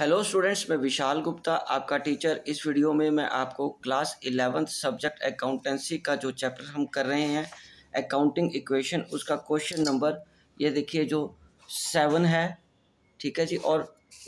Hello students मैं विशाल गुप्ता आपका teacher इस वीडियो में मैं आपको क्लास इलेवेंथ सब्जेक्ट अकाउंटेंसी का जो चैप्टर हम कर रहे हैं अकाउंटिंग इक्वेशन उसका क्वेश्चन नंबर ये देखिए जो सेवन है ठीक है जी और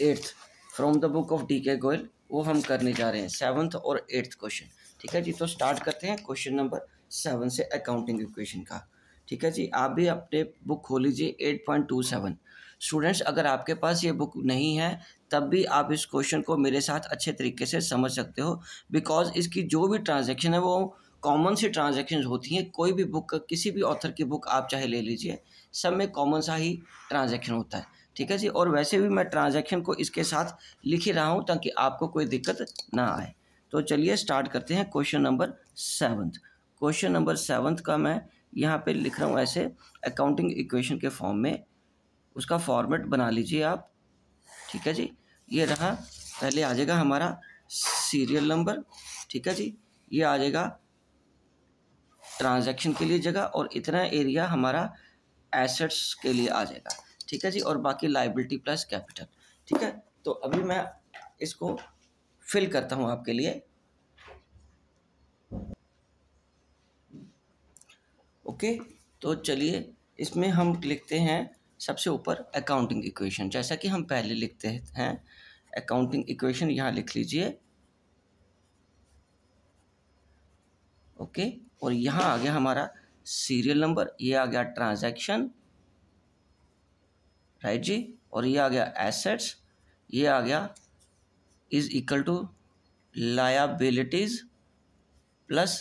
eighth from the book of D K Goyal वो हम करने जा रहे हैं सेवन्थ और एट्थ क्वेश्चन ठीक है जी तो स्टार्ट करते हैं क्वेश्चन नंबर सेवन से अकाउंटिंग इक्वेशन का ठीक है जी आप भी अपने बुक खोल लीजिए eight point two seven students अगर आपके पास ये बुक नहीं है तब भी आप इस क्वेश्चन को मेरे साथ अच्छे तरीके से समझ सकते हो बिकॉज इसकी जो भी ट्रांजेक्शन है वो कॉमन सी ट्रांजेक्शन होती हैं कोई भी बुक किसी भी ऑथर की बुक आप चाहे ले लीजिए सब में कॉमन सा ही ट्रांजेक्शन होता है ठीक है जी और वैसे भी मैं ट्रांजेक्शन को इसके साथ लिख ही रहा हूँ ताकि आपको कोई दिक्कत ना आए तो चलिए स्टार्ट करते हैं question number seventh question number seventh का मैं यहाँ पे लिख रहा हूँ ऐसे अकाउंटिंग इक्वेशन के फॉर्म में उसका फॉर्मेट बना लीजिए आप ठीक है जी ये रहा पहले आ जाएगा हमारा सीरियल नंबर ठीक है जी ये आ जाएगा ट्रांजैक्शन के लिए जगह और इतना एरिया हमारा एसेट्स के लिए आ जाएगा ठीक है जी और बाकी लाइबिलिटी प्लस कैपिटल ठीक है तो अभी मैं इसको फिल करता हूँ आपके लिए ओके तो चलिए इसमें हम लिखते हैं सबसे ऊपर अकाउंटिंग इक्वेशन जैसा कि हम पहले लिखते हैं अकाउंटिंग इक्वेशन यहाँ लिख लीजिए ओके और यहाँ आ गया हमारा सीरियल नंबर ये आ गया ट्रांजैक्शन राइट जी और ये आ गया एसेट्स ये आ गया is equal to liabilities plus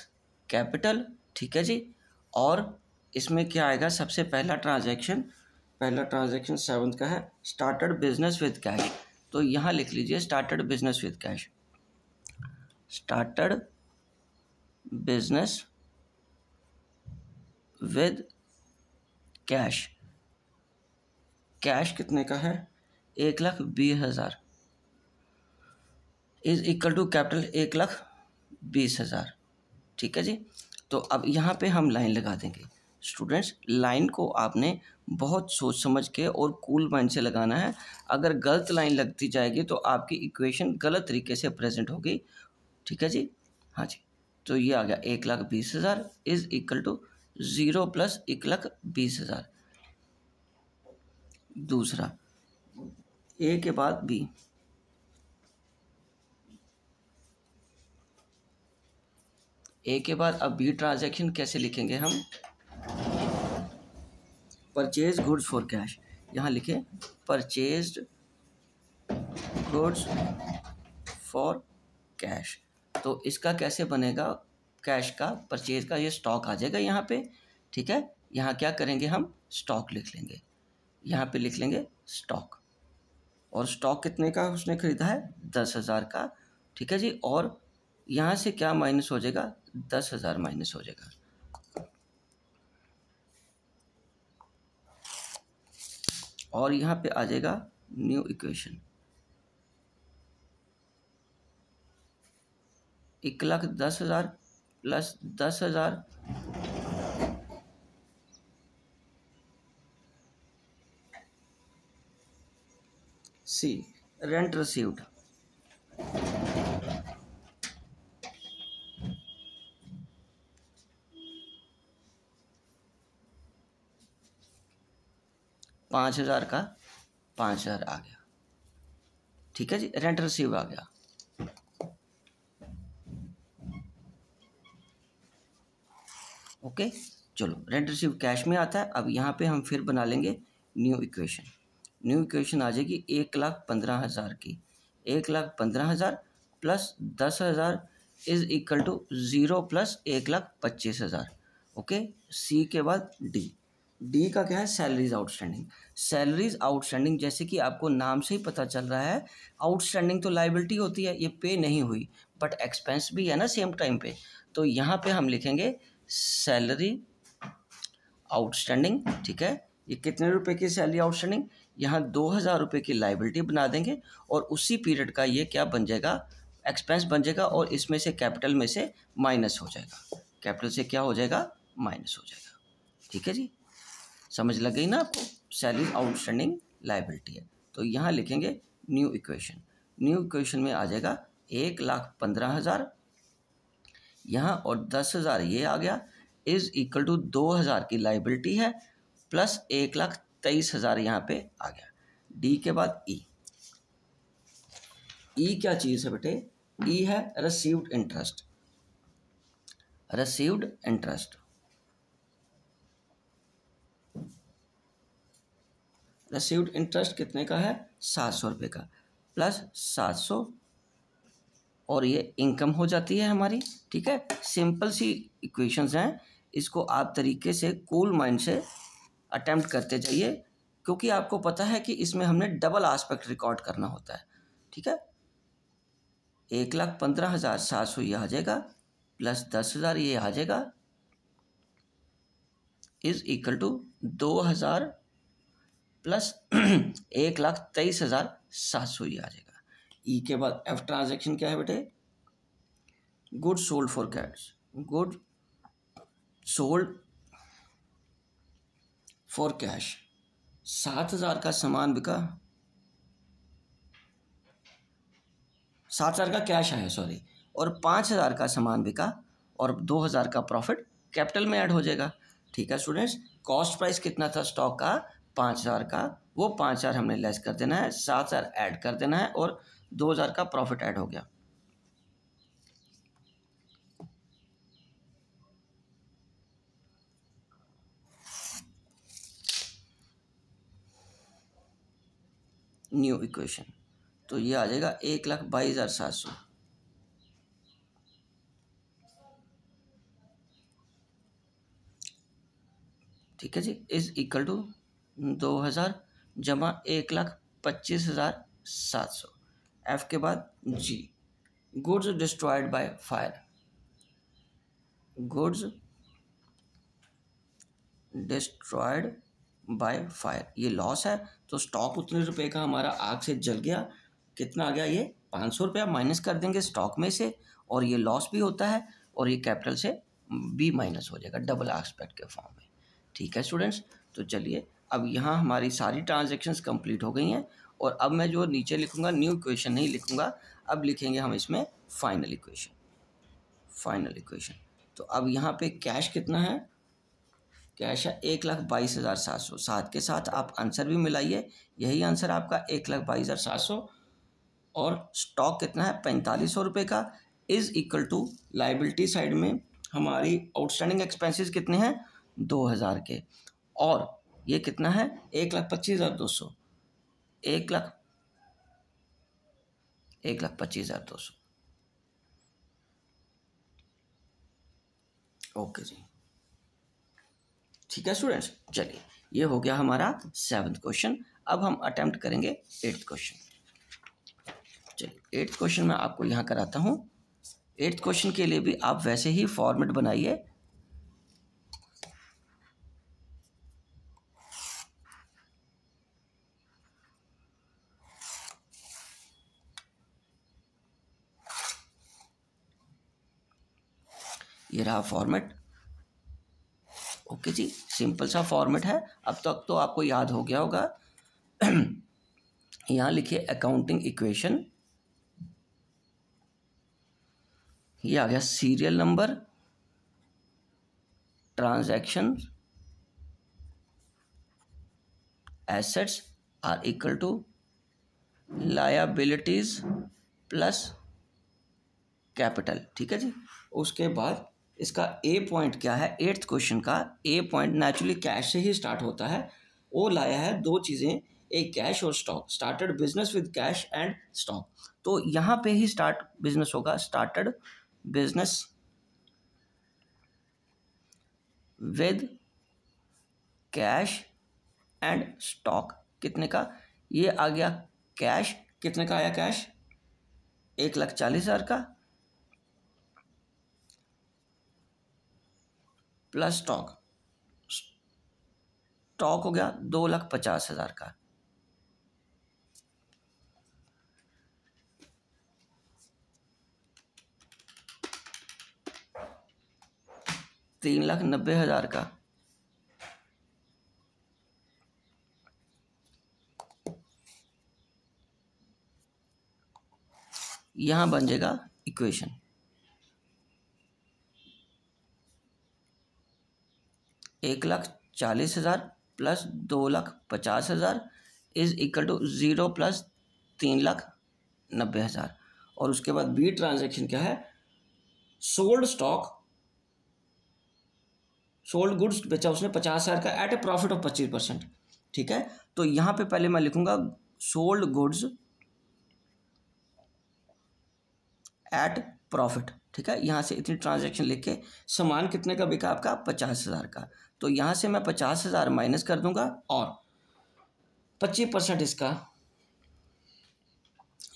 capital ठीक है जी और इसमें क्या आएगा सबसे पहला ट्रांजैक्शन पहला ट्रांजेक्शन सेवन्थ का है स्टार्टेड बिजनेस विद कैश तो यहाँ लिख लीजिए started business with cash started business with cash cash कितने का है एक लाख बीस हज़ार इज इक्वल टू कैपिटल एक लाख बीस हज़ार ठीक है जी तो अब यहाँ पे हम लाइन लगा देंगे स्टूडेंट्स लाइन को आपने बहुत सोच समझ के और कूल माइंड से लगाना है अगर गलत लाइन लगती जाएगी तो आपकी इक्वेशन गलत तरीके से प्रेजेंट होगी ठीक है जी हाँ जी तो ये आ गया एक लाख बीस हज़ार is equal to zero plus एक लाख बीस हज़ार दूसरा ए के बाद बी ए के बाद अब बी ट्रांजैक्शन कैसे लिखेंगे हम परचेज गुड्स फॉर कैश यहाँ लिखें परचेज गुड्स फॉर कैश तो इसका कैसे बनेगा कैश का परचेज का ये स्टॉक आ जाएगा यहाँ पे ठीक है यहाँ क्या करेंगे हम स्टॉक लिख लेंगे यहाँ पे लिख लेंगे स्टॉक और स्टॉक कितने का उसने खरीदा है दस हज़ार का ठीक है जी और यहाँ से क्या माइनस हो जाएगा दस हज़ार माइनस हो जाएगा और यहाँ पे आ जाएगा न्यू इक्वेशन एक लाख दस हज़ार प्लस दस हज़ार सी रेंट रिसीव्ड पाँच हज़ार का पाँच हज़ार आ गया ठीक है जी रेंट रिसीव आ गया ओके चलो रेंट रिसीव कैश में आता है अब यहाँ पे हम फिर बना लेंगे न्यू इक्वेशन न्यू इक्वेशन आ जाएगी एक लाख पंद्रह हज़ार की एक लाख पंद्रह हज़ार प्लस दस हज़ार is equal to zero plus एक लाख पच्चीस हज़ार ओके सी के बाद डी डी का क्या है सैलरीज आउटस्टैंडिंग सैलरीज आउटस्टैंडिंग जैसे कि आपको नाम से ही पता चल रहा है आउटस्टैंडिंग तो लाइबिलिटी होती है ये पे नहीं हुई बट एक्सपेंस भी है ना सेम टाइम पे तो यहाँ पे हम लिखेंगे सैलरी आउटस्टैंडिंग ठीक है ये कितने रुपए की सैलरी आउटस्टैंडिंग यहाँ दो हज़ार रुपये की लाइबिलिटी बना देंगे और उसी पीरियड का ये क्या बन जाएगा एक्सपेंस बन जाएगा और इसमें से कैपिटल में से माइनस हो जाएगा कैपिटल से क्या हो जाएगा माइनस हो जाएगा ठीक है जी समझ लग गई ना आपको सैलरी आउटस्टैंडिंग लाइबिलिटी है तो यहाँ लिखेंगे न्यू इक्वेशन न्यू इक्वेशन में आ जाएगा एक लाख पंद्रह हज़ार यहाँ और दस हज़ार ये आ गया इज़ इक्वल टू दो हज़ार की लाइबिलिटी है प्लस एक लाख तेईस हज़ार यहाँ पे आ गया डी के बाद ई e। ई e क्या चीज़ है बेटे ई e है received interest received interest received interest कितने का है सात सौ रुपये का प्लस सात सौ और ये इनकम हो जाती है हमारी ठीक है सिंपल सी इक्वेशंस हैं इसको आप तरीके से कूल माइंड से अटैम्प्ट करते जाइए क्योंकि आपको पता है कि इसमें हमने डबल आस्पेक्ट रिकॉर्ड करना होता है ठीक है एक लाख पंद्रह हज़ार सात सौ ये आ जाएगा प्लस दस हज़ार ये आ जाएगा इज़ इक्वल टू दो हज़ार प्लस एक लाख तेईस हज़ार सात सौ ये आ जाएगा ई e के बाद एफ ट्रांजेक्शन क्या है बेटे good sold for cash good sold for cash सात हज़ार का सामान बिका सात हज़ार का कैश आया सॉरी और पांच हज़ार का सामान बिका और दो हज़ार का प्रॉफिट कैपिटल में ऐड हो जाएगा ठीक है स्टूडेंट्स कॉस्ट प्राइस कितना था स्टॉक का पाँच हज़ार का वो पाँच हज़ार हमने लेस कर देना है सात हज़ार ऐड कर देना है और दो हज़ार का प्रॉफिट ऐड हो गया न्यू इक्वेशन तो ये आ जाएगा एक लाख बाईस हज़ार सात सौ ठीक है जी इज़ इक्वल टू दो हज़ार जमा एक लाख पच्चीस हज़ार सात सौ एफ के बाद G goods destroyed by fire goods destroyed by fire ये लॉस है तो स्टॉक उतने रुपए का हमारा आग से जल गया कितना आ गया ये पाँच सौ रुपया माइनस कर देंगे स्टॉक में से और ये लॉस भी होता है और ये कैपिटल से बी माइनस हो जाएगा डबल एक्सपेक्ट के फॉर्म में ठीक है स्टूडेंट्स तो चलिए अब यहाँ हमारी सारी ट्रांजेक्शन्स कम्प्लीट हो गई हैं और अब मैं जो नीचे लिखूँगा न्यू इक्वेशन नहीं लिखूँगा अब लिखेंगे हम इसमें फाइनल इक्वेशन फाइनल इक्वेशन तो अब यहाँ पे कैश कितना है कैश है एक लाख बाईस हज़ार सात सौ सात के साथ आप आंसर भी मिलाइए यही आंसर आपका एक लाख बाईस हज़ार सात सौ और स्टॉक कितना है पैंतालीस सौ रुपये का is equal to liability side में हमारी आउटस्टैंडिंग एक्सपेंसेस कितने हैं दो हज़ार के और ये कितना है एक लाख पच्चीस हज़ार दो सौ एक लाख एक लाख पच्चीस हज़ार दो सौ ओके जी ठीक है स्टूडेंट्स चलिए ये हो गया हमारा सेवन्थ क्वेश्चन अब हम अटेम्प्ट करेंगे एट्थ क्वेश्चन चलिए एट्थ क्वेश्चन मैं आपको यहाँ कराता हूँ एट्थ क्वेश्चन के लिए भी आप वैसे ही फॉर्मेट बनाइए ये रहा फॉर्मेट ओके जी सिंपल सा फॉर्मेट है अब तक तो, आपको याद हो गया होगा यहां लिखिए अकाउंटिंग इक्वेशन ये आ गया serial number transaction assets are equal to liabilities plus capital ठीक है जी उसके बाद इसका ए पॉइंट क्या है एट्थ क्वेश्चन का ए पॉइंट नेचुरली कैश से ही स्टार्ट होता है वो लाया है दो चीज़ें एक कैश और stock started business with cash and stock तो यहाँ पे ही स्टार्ट बिजनेस होगा started business with cash and stock कितने का ये आ गया कैश कितने का आया कैश एक लाख चालीस हज़ार का प्लस स्टॉक स्टॉक हो गया दो लाख पचास हजार का तीन लाख नब्बे हजार का यहां बन जाएगा इक्वेशन एक लाख चालीस हज़ार प्लस दो लाख पचास हज़ार is equal to zero plus तीन लाख नब्बे हज़ार और उसके बाद बी ट्रांजेक्शन क्या है सोल्ड स्टॉक सोल्ड गुड्स बेचा उसने पचास हज़ार का एट ए प्रॉफिट ऑफ पच्चीस परसेंट ठीक है तो यहाँ पे पहले मैं लिखूंगा सोल्ड गुड्स एट प्रॉफिट ठीक है यहाँ से इतनी ट्रांजैक्शन लिख के सामान कितने का बिका आपका पचास हज़ार का तो यहाँ से मैं पचास हज़ार माइनस कर दूंगा और पच्चीस परसेंट इसका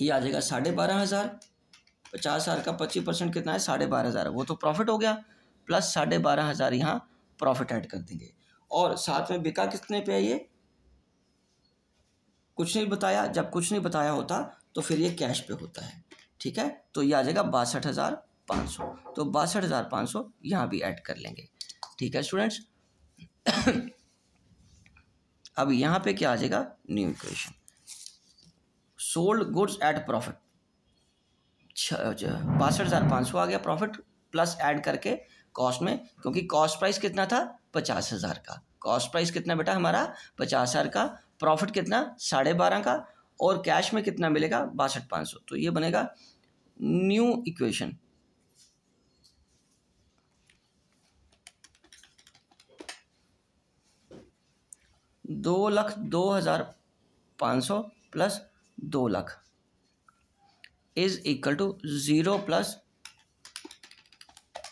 ये आ जाएगा साढ़े बारह हज़ार पचास हज़ार का पच्चीस परसेंट कितना है साढ़े बारह हज़ार वो तो प्रॉफिट हो गया प्लस साढ़े बारह हज़ार यहाँ प्रॉफिट ऐड कर देंगे और साथ में बिका कितने पे है ये कुछ नहीं बताया जब कुछ नहीं बताया होता तो फिर ये कैश पे होता है ठीक है तो ये आ जाएगा बासठ हज़ार पाँच सौ तो बासठ हज़ार पाँच सौ यहाँ भी ऐड कर लेंगे ठीक है स्टूडेंट्स अब यहां पे क्या आ जाएगा new equation sold goods at profit बासठ हज़ार पाँच सौ आ गया प्रॉफिट प्लस ऐड करके कॉस्ट में क्योंकि कॉस्ट प्राइस कितना था पचास हज़ार का कॉस्ट प्राइस कितना बेटा हमारा पचास हज़ार का प्रॉफिट कितना साढ़े बारह का और कैश में कितना मिलेगा बासठ पाँच सौ तो ये बनेगा न्यू इक्वेशन दो लाख दो हज़ार पाँच सौ प्लस दो lakh is equal to zero plus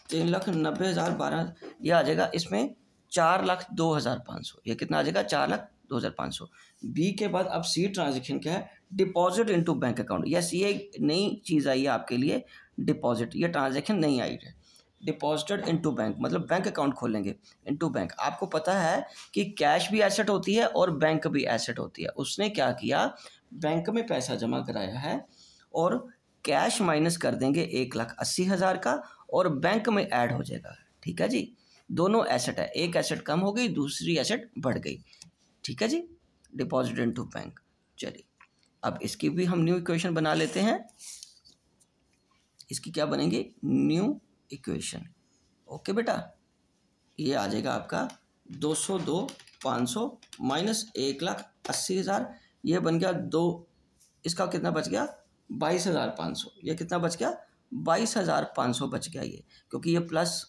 तीन लाख नब्बे हज़ार बारह यह आ जाएगा इसमें चार लाख दो हज़ार पाँच सौ यह कितना आ जाएगा चार लाख दो हज़ार पाँच सौ बी के बाद अब सी ट्रांजेक्शन क्या है deposit into bank account yes ये नई चीज़ आई है आपके लिए डिपॉजिट ये ट्रांजेक्शन नहीं आई है डिपॉजिटेड इनटू बैंक मतलब बैंक अकाउंट खोलेंगे इनटू बैंक आपको पता है कि कैश भी एसेट होती है और बैंक भी एसेट होती है उसने क्या किया बैंक में पैसा जमा कराया है और कैश माइनस कर देंगे एक लाख अस्सी हज़ार का और बैंक में ऐड हो जाएगा ठीक है जी दोनों एसेट है एक एसेट कम हो गई दूसरी एसेट बढ़ गई ठीक है जी डिपॉजिट इन टू बैंक चलिए अब इसकी भी हम न्यू इक्वेशन बना लेते हैं इसकी क्या बनेंगी न्यू इक्वेशन ओके बेटा ये आ जाएगा आपका दो सौ दो पाँच सौ माइनस एक लाख अस्सी हज़ार ये बन गया दो इसका कितना बच गया बाईस हज़ार पाँच सौ यह कितना बच गया बाईस हज़ार पाँच सौ बच गया ये क्योंकि ये प्लस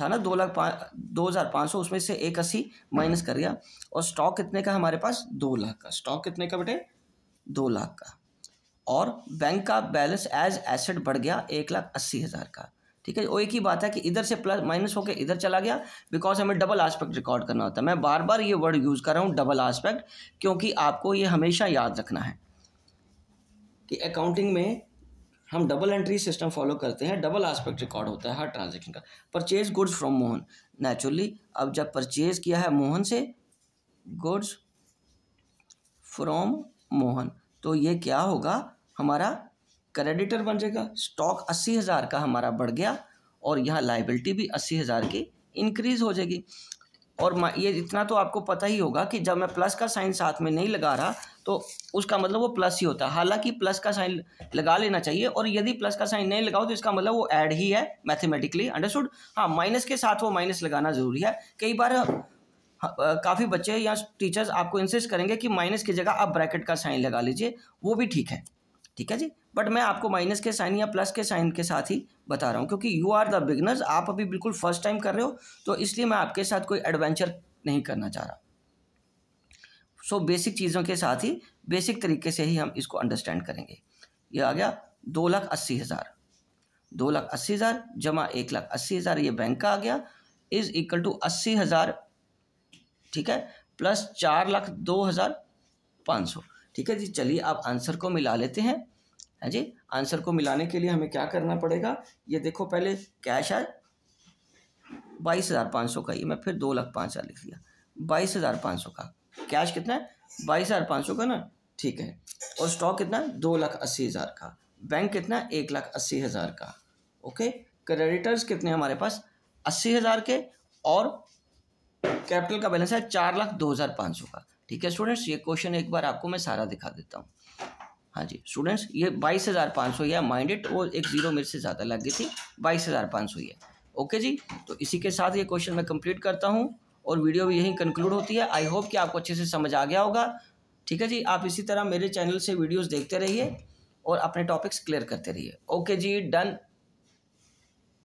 था ना दो लाख पाँच दो हज़ार पाँच सौ उसमें से एक अस्सी माइनस कर गया और स्टॉक कितने का हमारे पास दो लाख का स्टॉक कितने का बेटे दो लाख का और बैंक का बैलेंस एज एसेट बढ़ गया एक लाख अस्सी हज़ार का ठीक है वो एक ही बात है कि इधर से प्लस माइनस होकर इधर चला गया बिकॉज हमें डबल आस्पेक्ट रिकॉर्ड करना होता है मैं बार बार ये वर्ड यूज़ कर रहा हूँ डबल आस्पेक्ट क्योंकि आपको ये हमेशा याद रखना है कि अकाउंटिंग में हम डबल एंट्री सिस्टम फॉलो करते हैं डबल आस्पेक्ट रिकॉर्ड होता है हर ट्रांजेक्शन का purchase goods from Mohan naturally अब जब परचेज किया है मोहन से गुड्स फ्रॉम मोहन तो ये क्या होगा हमारा क्रेडिटर बन जाएगा स्टॉक अस्सी हज़ार का हमारा बढ़ गया और यहाँ लाइबिलिटी भी अस्सी हज़ार की इंक्रीज़ हो जाएगी और ये इतना तो आपको पता ही होगा कि जब मैं प्लस का साइन साथ में नहीं लगा रहा तो उसका मतलब वो प्लस ही होता है हालांकि प्लस का साइन लगा लेना चाहिए और यदि प्लस का साइन नहीं लगाओ तो इसका मतलब वो ऐड ही है मैथमेटिकली अंडरस्टूड हाँ माइनस के साथ वो माइनस लगाना ज़रूरी है कई बार हाँ, काफ़ी बच्चे या टीचर्स आपको इंसिस्ट करेंगे कि माइनस की जगह आप ब्रैकेट का साइन लगा लीजिए वो भी ठीक है ठीक है जी बट मैं आपको माइनस के साइन या प्लस के साइन के साथ ही बता रहा हूँ क्योंकि यू आर द बिगनर्स आप अभी बिल्कुल फर्स्ट टाइम कर रहे हो तो इसलिए मैं आपके साथ कोई एडवेंचर नहीं करना चाह रहा सो so, बेसिक चीज़ों के साथ ही बेसिक तरीके से ही हम इसको अंडरस्टैंड करेंगे ये आ गया दो लाख अस्सी हज़ार दो लाख अस्सी हज़ार जमा एक लाख अस्सी हज़ार ये बैंक का आ गया इज़ इक्वल टू अस्सी हज़ार ठीक है प्लस चार लाख दो हज़ार पाँच सौ ठीक है जी चलिए आप आंसर को मिला लेते हैं हाँ जी आंसर को मिलाने के लिए हमें क्या करना पड़ेगा ये देखो पहले कैश है बाईस हज़ार पाँच सौ का ये मैं फिर दो लाख पाँच हज़ार लिख लिया बाईस हज़ार पाँच सौ का कैश कितना है बाईस हज़ार पाँच सौ का ना ठीक है और स्टॉक कितना है दो लाख अस्सी हज़ार का बैंक कितना है एक लाख अस्सी हज़ार का ओके क्रेडिटर्स कितने हमारे पास अस्सी हज़ार के और कैपिटल का बैलेंस है चार लाख दो हज़ार पाँच सौ का ठीक है स्टूडेंट्स ये क्वेश्चन एक बार आपको मैं सारा दिखा देता हूँ हाँ जी स्टूडेंट्स ये बाईस हज़ार पाँच सौ है माइंडेड वो एक ज़ीरो मेरे से ज़्यादा लग गई थी बाईस हज़ार पाँच सौ है ओके जी तो इसी के साथ ये क्वेश्चन मैं कंप्लीट करता हूँ और वीडियो भी यहीं कंक्लूड होती है आई होप कि आपको अच्छे से समझ आ गया होगा ठीक है जी आप इसी तरह मेरे चैनल से वीडियोज़ देखते रहिए और अपने टॉपिक्स क्लियर करते रहिए ओके जी डन